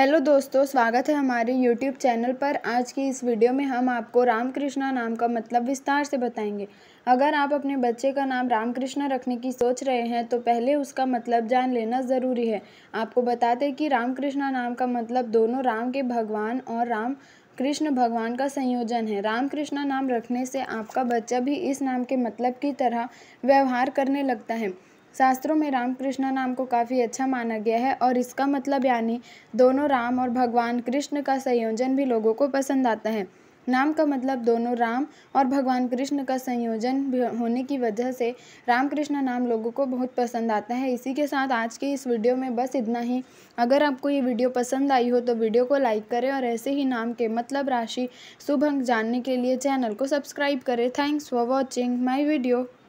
hello दोस्तों स्वागत है हमारे यूट्यूब चैनल पर आज की इस वीडियो में हम आपको रामकृष्णा नाम का मतलब विस्तार से बताएंगे अगर आप अपने बच्चे का नाम रामकृष्णा रखने की सोच रहे हैं तो पहले उसका मतलब जान लेना ज़रूरी है आपको बताते कि रामकृष्णा नाम का मतलब दोनों राम के भगवान और राम कृष्ण भगवान का संयोजन है रामकृष्णा नाम रखने से आपका बच्चा भी इस नाम के मतलब की तरह व्यवहार करने लगता है शास्त्रों में रामकृष्ण नाम को काफ़ी अच्छा माना गया है और इसका मतलब यानी दोनों राम और भगवान कृष्ण का संयोजन भी लोगों को पसंद आता है नाम का मतलब दोनों राम और भगवान कृष्ण का संयोजन होने की वजह से रामकृष्ण नाम लोगों को बहुत पसंद आता है इसी के साथ आज के इस वीडियो में बस इतना ही अगर आपको ये वीडियो पसंद आई हो तो वीडियो को लाइक करें और ऐसे ही नाम के मतलब राशि शुभ अंक जानने के लिए चैनल को सब्सक्राइब करें thanks for watching my video